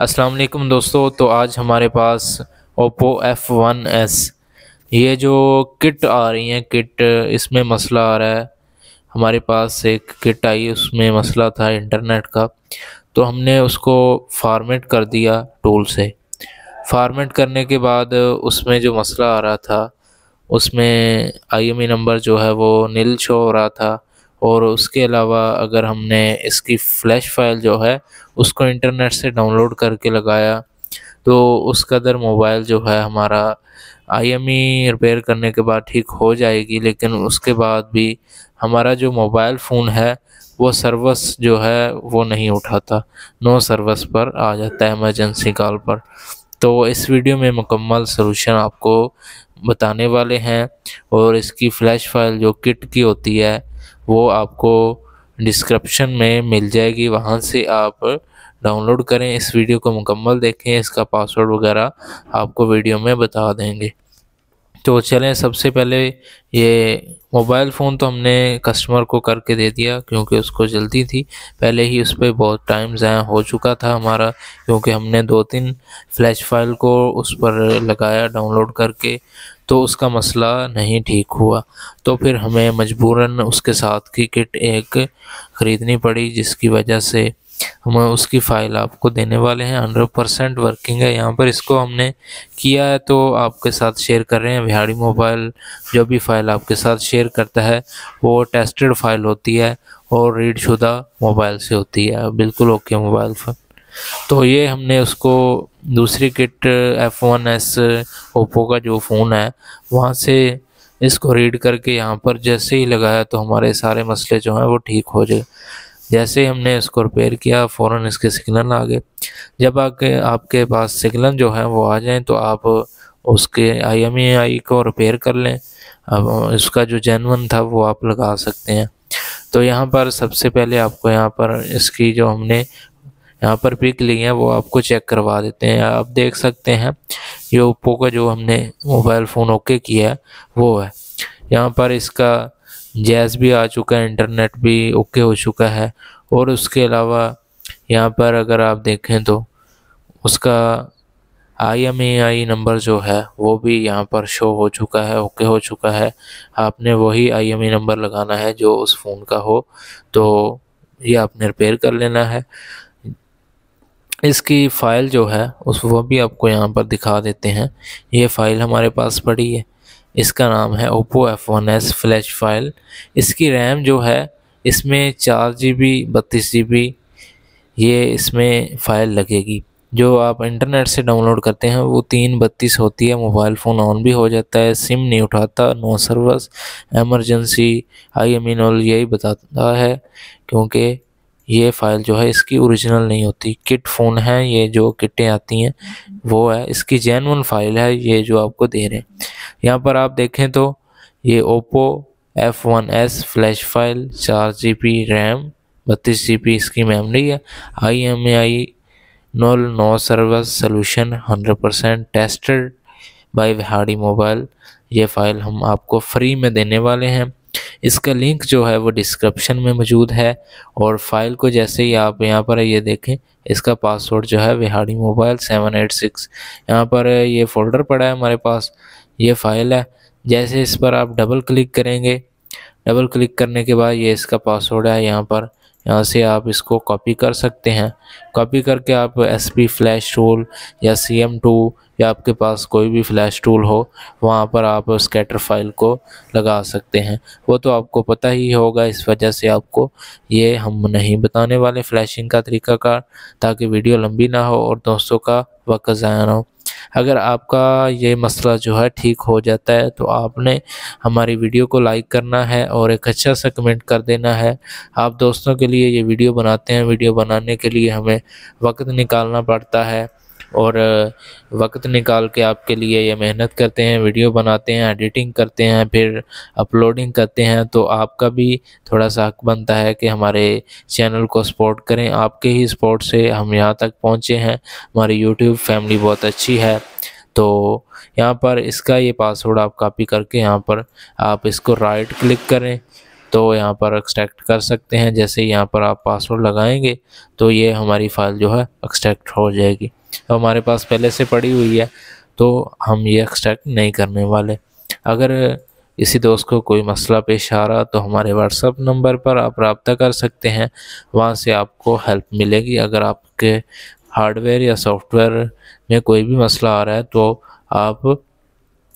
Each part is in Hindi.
अस्सलाम वालेकुम दोस्तों तो आज हमारे पास ओप्पो एफ़ वन एस ये जो किट आ रही हैं किट इसमें मसला आ रहा है हमारे पास एक किट आई उसमें मसला था इंटरनेट का तो हमने उसको फॉर्मेट कर दिया टूल से फॉर्मेट करने के बाद उसमें जो मसला आ रहा था उसमें आईएमई नंबर जो है वो नील शो हो रहा था और उसके अलावा अगर हमने इसकी फ़्लैश फाइल जो है उसको इंटरनेट से डाउनलोड करके लगाया तो उस कदर मोबाइल जो है हमारा आईएमई रिपेयर e करने के बाद ठीक हो जाएगी लेकिन उसके बाद भी हमारा जो मोबाइल फ़ोन है वो सर्विस जो है वो नहीं उठाता नो सर्विस पर आ जाता है एमरजेंसी कॉल पर तो इस वीडियो में मुकम्मल सलूशन आपको बताने वाले हैं और इसकी फ़्लैश फाइल जो किट की होती है वो आपको डिस्क्रिप्शन में मिल जाएगी वहाँ से आप डाउनलोड करें इस वीडियो को मुकम्मल देखें इसका पासवर्ड वगैरह आपको वीडियो में बता देंगे तो चलें सबसे पहले ये मोबाइल फ़ोन तो हमने कस्टमर को करके दे दिया क्योंकि उसको जल्दी थी पहले ही उस पर बहुत टाइम ज़ाया हो चुका था हमारा क्योंकि हमने दो तीन फ्लैश फाइल को उस पर लगाया डाउनलोड करके तो उसका मसला नहीं ठीक हुआ तो फिर हमें मजबूरन उसके साथ की किट एक ख़रीदनी पड़ी जिसकी वजह से हम उसकी फ़ाइल आपको देने वाले हैं हंड्रेड परसेंट वर्किंग है यहाँ पर इसको हमने किया है तो आपके साथ शेयर कर रहे हैं बिहारी मोबाइल जो भी फ़ाइल आपके साथ शेयर करता है वो टेस्टेड फाइल होती है और रीड शुदा मोबाइल से होती है बिल्कुल ओके मोबाइल फोन तो ये हमने उसको दूसरी kit F one S Oppo का जो फ़ोन है वहाँ से इसको रीड करके यहाँ पर जैसे ही लगाया तो हमारे सारे मसले जो हैं वो ठीक हो जाए जैसे ही हमने इसको रिपेयर किया फ़ौर इसके सिग्नल आ गए जब आके आपके पास सिग्नल जो है वो आ जाएँ तो आप उसके आई एम आई को रिपेयर कर लें अब इसका जो जैनवन था वो आप लगा सकते हैं तो यहाँ पर सबसे पहले आपको यहाँ पर इसकी जो हमने यहाँ पर पिक ली है वो आपको चेक करवा देते हैं आप देख सकते हैं ये ओप्पो का जो हमने मोबाइल फ़ोन ओके किया है वो है यहाँ पर इसका जैस भी आ चुका है इंटरनेट भी ओके हो चुका है और उसके अलावा यहाँ पर अगर आप देखें तो उसका I M A I number जो है वो भी यहाँ पर शो हो चुका है ओके हो चुका है आपने वही आई एम ई नंबर लगाना है जो उस फ़ोन का हो तो ये आपने रिपेयर कर लेना है इसकी फ़ाइल जो है उस वो भी आपको यहाँ पर दिखा देते हैं ये फ़ाइल हमारे पास पड़ी है इसका नाम है Oppo F one S flash file इसकी रैम जो है इसमें चार जी बी बत्तीस जी बी ये इसमें फ़ाइल लगेगी जो आप इंटरनेट से डाउनलोड करते हैं वो तीन बत्तीस होती है मोबाइल फ़ोन ऑन भी हो जाता है सिम नहीं उठाता no service emergency I M यही बताता है क्योंकि ये फ़ाइल जो है इसकी ओरिजिनल नहीं होती किट फ़ोन है ये जो किटें आती हैं वो है इसकी जैन फ़ाइल है ये जो आपको दे रहे हैं यहाँ पर आप देखें तो ये Oppo F one S flash file चार जी बी रैम बत्तीस जी बी इसकी मेमरी है I M I null no service solution hundred percent tested by Vehari mobile ये फ़ाइल हम आपको फ्री में देने वाले हैं इसका लिंक जो है वो डिस्क्रिप्शन में मौजूद है और फाइल को जैसे ही आप यहाँ पर ये देखें इसका पासवर्ड जो है Vehari mobile seven eight six यहाँ पर ये फोल्डर पड़ा है हमारे पास ये फाइल है जैसे इस पर आप डबल क्लिक करेंगे डबल क्लिक करने के बाद ये इसका पासवर्ड है यहाँ पर यहाँ से आप इसको कॉपी कर सकते हैं कॉपी करके आप एस पी फ्लैश टूल या सी एम टू या आपके पास कोई भी फ्लैश टूल हो वहाँ पर आप स्कैटर फाइल को लगा सकते हैं वो तो आपको पता ही होगा इस वजह से आपको ये हम नहीं बताने वाले फ्लैशिंग का तरीका का ताकि वीडियो लंबी ना हो और दोस्तों का वक्त ज़ाया ना हो अगर आपका ये मसला जो है ठीक हो जाता है तो आपने हमारी वीडियो को लाइक करना है और एक अच्छा सा कमेंट कर देना है आप दोस्तों के लिए ये वीडियो बनाते हैं वीडियो बनाने के लिए हमें वक्त निकालना पड़ता है और वक्त निकाल के आपके लिए ये मेहनत करते हैं वीडियो बनाते हैं एडिटिंग करते हैं फिर अपलोडिंग करते हैं तो आपका भी थोड़ा सा हक बनता है कि हमारे चैनल को सपोर्ट करें आपके ही सपोर्ट से हम यहाँ तक पहुँचे हैं हमारी यूट्यूब फैमिली बहुत अच्छी है तो यहाँ पर इसका ये पासवर्ड आप कॉपी करके यहाँ पर आप इसको राइट क्लिक करें तो यहाँ पर एक्सट्रैक्ट कर सकते हैं जैसे यहाँ पर आप पासवर्ड लगाएंगे तो ये हमारी फ़ाइल जो है एक्सट्रैक्ट हो जाएगी तो हमारे पास पहले से पड़ी हुई है तो हम ये एक्सट्रैक्ट नहीं करने वाले अगर इसी दोस्त को कोई मसला पेश आ रहा तो हमारे व्हाट्सअप नंबर पर आप रबता कर सकते हैं वहाँ से आपको हेल्प मिलेगी अगर आपके हार्डवेयर या सॉफ्टवेयर में कोई भी मसला आ रहा है तो आप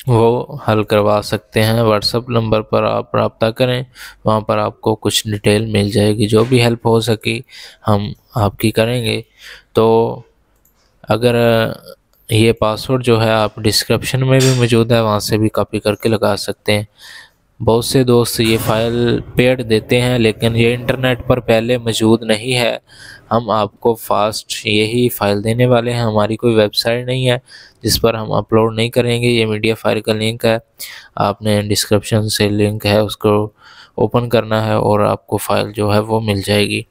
वो हल करवा सकते हैं व्हाट्सअप नंबर पर आप रबता करें वहाँ पर आपको कुछ डिटेल मिल जाएगी जो भी हेल्प हो सकी हम आपकी करेंगे तो अगर ये पासवर्ड जो है आप डिस्क्रिप्शन में भी मौजूद है वहाँ से भी कॉपी करके लगा सकते हैं बहुत से दोस्त ये फ़ाइल पेड देते हैं लेकिन ये इंटरनेट पर पहले मौजूद नहीं है हम आपको फ़ास्ट यही फ़ाइल देने वाले हैं हमारी कोई वेबसाइट नहीं है जिस पर हम अपलोड नहीं करेंगे ये मीडिया फाइल का लिंक है आपने डिस्क्रिप्शन से लिंक है उसको ओपन करना है और आपको फ़ाइल जो है वो मिल जाएगी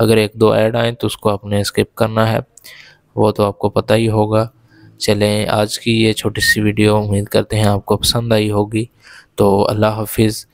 अगर एक दो ऐड आए तो उसको आपने स्किप करना है वो तो आपको पता ही होगा चलें आज की ये छोटी सी वीडियो उम्मीद करते हैं आपको पसंद आई होगी तो अल्लाह हाफिज़